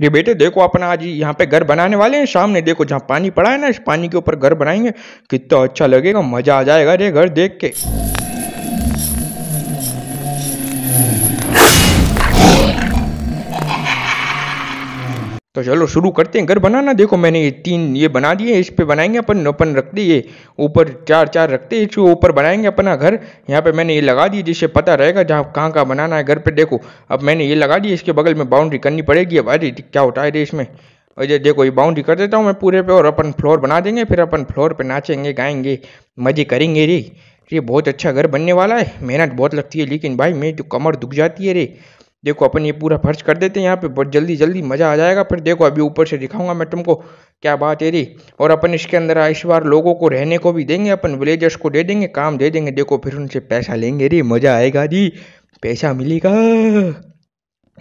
ये बेटे देखो अपना आज यहाँ पे घर बनाने वाले हैं सामने देखो जहाँ पानी पड़ा है ना इस पानी के ऊपर घर बनाएंगे कितना अच्छा लगेगा मजा आ जाएगा रे घर देख के तो चलो शुरू करते हैं घर बनाना देखो मैंने ये तीन ये बना दिए इस पे बनाएंगे अपन अपन रख दिए ऊपर चार चार रखते इसके ऊपर बनाएंगे अपना घर यहाँ पे मैंने ये लगा दिए जिससे पता रहेगा जहाँ कहाँ कहाँ बनाना है घर पे देखो अब मैंने ये लगा दिया इसके बगल में बाउंड्री करनी पड़ेगी अब अरे क्या होता है इसमें अरे देखो ये बाउंड्री कर देता हूँ मैं पूरे पे और अपन फ्लोर बना देंगे फिर अपन फ्लोर पर नाचेंगे गाएंगे मजे करेंगे रे ये बहुत अच्छा घर बनने वाला है मेहनत बहुत लगती है लेकिन भाई मेरी तो कमर दुख जाती है रे देखो अपन ये पूरा फर्श कर देते हैं यहाँ पे बहुत जल्दी जल्दी मज़ा आ जाएगा फिर देखो अभी ऊपर से दिखाऊंगा मैं तुमको क्या बात है रही और अपन इसके अंदर इस बार लोगों को रहने को भी देंगे अपन विलेजर्स को दे देंगे काम दे देंगे देखो फिर उनसे पैसा लेंगे रे मज़ा आएगा जी पैसा मिलेगा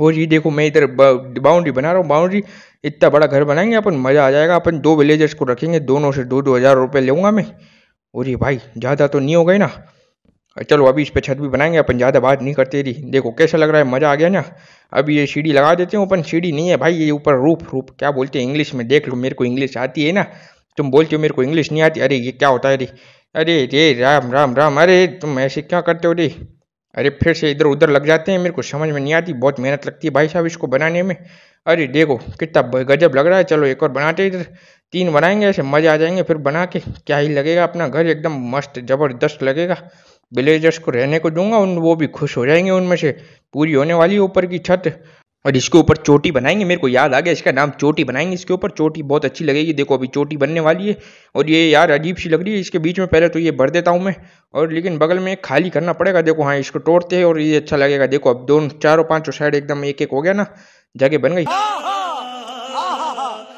और ये देखो मैं इधर बाउंड्री बना रहा हूँ बाउंड्री इतना बड़ा घर बनाएंगे अपन मज़ा आ जाएगा अपन दो विलेजर्स को रखेंगे दोनों से दो दो हज़ार रुपये लूँगा मैं और ये भाई ज़्यादा तो नहीं हो गए ना चलो अभी इस पर छत भी बनाएंगे अपन ज़्यादा बात नहीं करते रही देखो कैसा लग रहा है मज़ा आ गया ना अभी ये सीढ़ी लगा देते हैं अपन सीढ़ी नहीं है भाई ये ऊपर रूफ़ रूप क्या बोलते हैं इंग्लिश में देख लो मेरे को इंग्लिश आती है ना तुम बोलते हो मेरे को इंग्लिश नहीं आती अरे ये क्या होता है रे अरे रे राम राम राम अरे तुम ऐसे क्या करते हो रे अरे फिर से इधर उधर लग जाते हैं मेरे को समझ में नहीं आती बहुत मेहनत लगती है भाई साहब इसको बनाने में अरे देखो कितना गजब लग रहा है चलो एक और बनाते इधर तीन बनाएंगे ऐसे मज़ा आ जाएंगे फिर बना के क्या ही लगेगा अपना घर एकदम मस्त ज़बरदस्त लगेगा विलेजर्स को रहने को दूंगा उन वो भी खुश हो जाएंगे उनमें से पूरी होने वाली ऊपर की छत और इसके ऊपर चोटी बनाएंगे मेरे को याद आ गया इसका नाम चोटी बनाएंगे इसके ऊपर चोटी बहुत अच्छी लगेगी देखो अभी चोटी बनने वाली है और ये यार अजीब सी लग रही है इसके बीच में पहले तो ये भर देता हूँ मैं और लेकिन बगल में खाली करना पड़ेगा देखो हाँ इसको तोड़ते हैं और ये अच्छा लगेगा देखो अब दोनों चारों पाँचों साइड एकदम एक एक हो गया ना जगह बन गई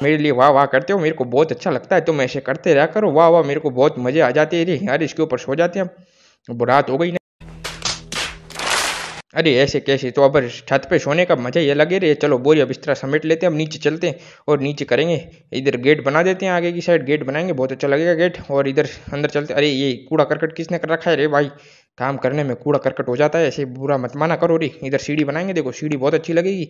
मेरे लिए वाह वाह करते हो मेरे को बहुत अच्छा लगता है तुम ऐसे करते रह करो वाह वाह मेरे को बहुत मजे आ जाते हैं यार इसके ऊपर सो जाते हैं बुरात रात हो गई ना अरे ऐसे कैसे तो अब छत पे सोने का मजा ही लगे रे चलो बोरी अब इस तरह समेट लेते हैं अब नीचे चलते हैं और नीचे करेंगे इधर गेट बना देते हैं आगे की साइड गेट बनाएंगे बहुत अच्छा लगेगा गेट और इधर अंदर चलते अरे ये कूड़ा करकट किसने कर रखा है रे भाई काम करने में कूड़ा करकट हो जाता है ऐसे बुरा मत माना करो रे इधर सीढ़ी बनाएंगे देखो सीढ़ी बहुत अच्छी लगेगी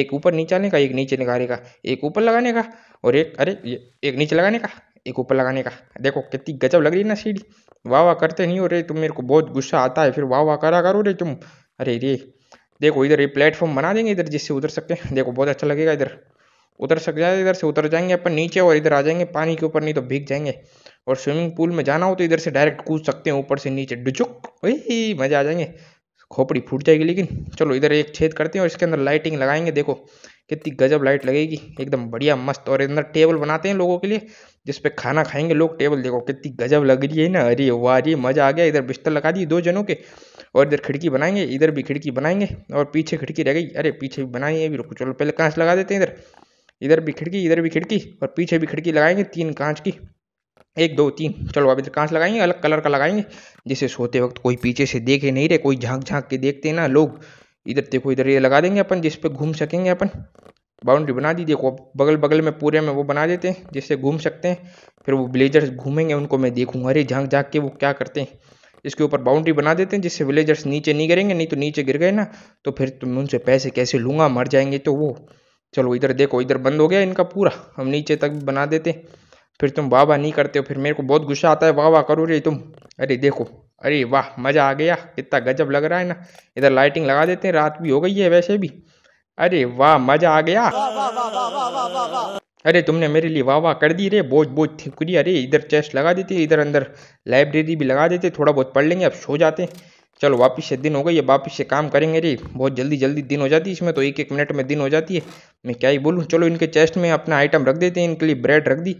एक ऊपर नीचे आने का एक नीचे निकालने का एक ऊपर लगाने का और एक अरे ये एक नीचे लगाने का एक ऊपर लगाने का देखो कितनी गजब लग रही है ना सीढ़ी वाह वाह करते नहीं हो रे तुम मेरे को बहुत गुस्सा आता है फिर वाह वाह करा करो रे तुम अरे रे देखो इधर ये प्लेटफॉर्म बना देंगे इधर जिससे उतर सकते हैं देखो बहुत अच्छा लगेगा इधर उतर सक जाए इधर से उतर जाएंगे अपन नीचे और इधर आ जाएंगे पानी के ऊपर नहीं तो भीग जाएंगे और स्विमिंग पूल में जाना हो तो इधर से डायरेक्ट कूद सकते हैं ऊपर से नीचे डुचुक वही मजा आ जाएंगे खोपड़ी फूट जाएगी लेकिन चलो इधर एक छेद करते हैं और इसके अंदर लाइटिंग लगाएंगे देखो कितनी गजब लाइट लगेगी एकदम बढ़िया मस्त और अंदर टेबल बनाते हैं लोगों के लिए जिस पे खाना खाएंगे लोग टेबल देखो कितनी गजब लग रही है ना अरे वाह अरे मज़ा आ गया इधर बिस्तर लगा दिए दो जनों के और इधर खिड़की बनाएंगे इधर भी खिड़की बनाएंगे और पीछे खिड़की रह गई अरे पीछे भी बनाएंगे भी रुको चलो पहले कांच लगा देते हैं इधर इधर भी खिड़की इधर भी खिड़की और पीछे भी खिड़की लगाएंगे तीन कांच की एक दो तीन चलो अब इधर कांच लगाएंगे अलग कलर का लगाएंगे जिसे सोते वक्त कोई पीछे से देखे नहीं रहे कोई झांक झांक के देखते ना लोग इधर देखो इधर ये लगा देंगे अपन जिस पे घूम सकेंगे अपन बाउंड्री बना दीजिए बगल बगल में पूरे में वो बना देते हैं जिससे घूम सकते हैं फिर वो विलेजर्स घूमेंगे उनको मैं देखूंगा अरे झांक झाँक के वो क्या करते हैं इसके ऊपर बाउंड्री बना देते हैं जिससे विलेजर्स नीचे नहीं गिरेंगे नहीं तो नीचे गिर गए ना तो फिर तुम उनसे पैसे कैसे लूँगा मर जाएंगे तो वो चलो इधर देखो इधर बंद हो गया इनका पूरा हम नीचे तक बना देते फिर तुम वाह वाह नहीं करते हो फिर मेरे को बहुत गुस्सा आता है वाह वाह करो रे तुम अरे देखो अरे वाह मज़ा आ गया कितना गजब लग रहा है ना इधर लाइटिंग लगा देते हैं रात भी हो गई है वैसे भी अरे वाह मजा आ गया अरे तुमने मेरे लिए वाह वाह कर दी रे बोझ बोझ थिकुरी अरे इधर चेस्ट लगा देते इधर अंदर लाइब्रेरी भी लगा देते थोड़ा बहुत पढ़ लेंगे अब सो जाते चलो वापस से दिन हो गई अब वापस से काम करेंगे रे बहुत जल्दी जल्दी दिन हो जाती है इसमें तो एक एक मिनट में दिन हो जाती है मैं क्या ही बोलूँ चलो इनके चेस्ट में अपना आइटम रख देते हैं इनके लिए ब्रेड रख दी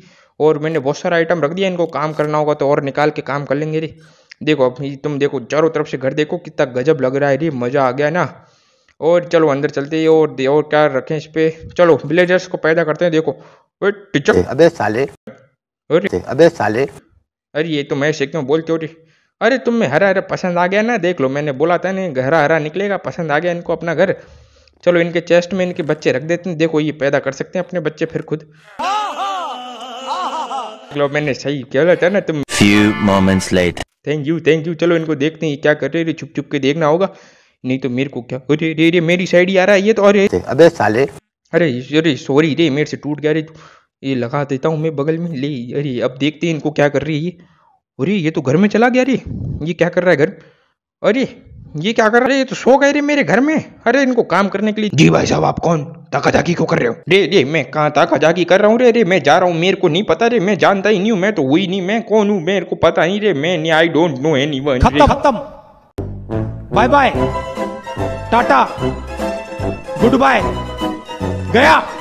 और मैंने बहुत सारा आइटम रख दिया इनको काम करना होगा तो और निकाल के काम कर लेंगे रे देखो अब तुम देखो चारों तरफ से घर देखो कितना गजब लग रहा है रे मज़ा आ गया ना और चलो अंदर चलते हैं और और क्या रखें इस पे चलो विलेजर्स को पैदा करते हैं देखो टीचर अबे साले अरे अबे साले अरे ये तो मैं सीखता हूँ बोलते हो अरे तुम में हरा हरा पसंद आ गया ना देख लो मैंने बोला था नहीं हरा हरा निकलेगा पसंद आ गया इनको अपना घर चलो इनके चेस्ट में इनके बच्चे रख देते हैं देखो ये पैदा कर सकते हैं अपने बच्चे फिर खुद लो मैंने सही क्या था ना तुम few moments let thank you thank you चलो इनको देखते हैं क्या कर रहे हैं चुप चुप के देखना होगा नहीं तो मेरे को क्या अरे रे मेरी साइड ही आ रहा है ये तो अरे अबे साले अरे अरे सॉरी रे मेरे से टूट गया रे ये लगा देता हूँ मैं बगल में ले अरे अब देखते हैं इनको क्या कर रही है अरे ये तो घर में चला गया रे ये क्या कर रहा है घर अरे ये क्या कर रहा है ये तो सो गए रे मेरे घर में अरे इनको काम करने के लिए जी भाई साहब आप कौन ताका ताकाजाकी को कर रहे हो रे रे मैं कहाँ ताका ताकाजाकी कर रहा हूँ रे रे मैं जा रहा हूँ मेरे को नहीं पता रे मैं जानता ही नहीं हूँ मैं तो वही नहीं मैं कौन हूँ मेरे को पता नहीं रे मैं I don't know anyone खत्म bye bye tata goodbye गया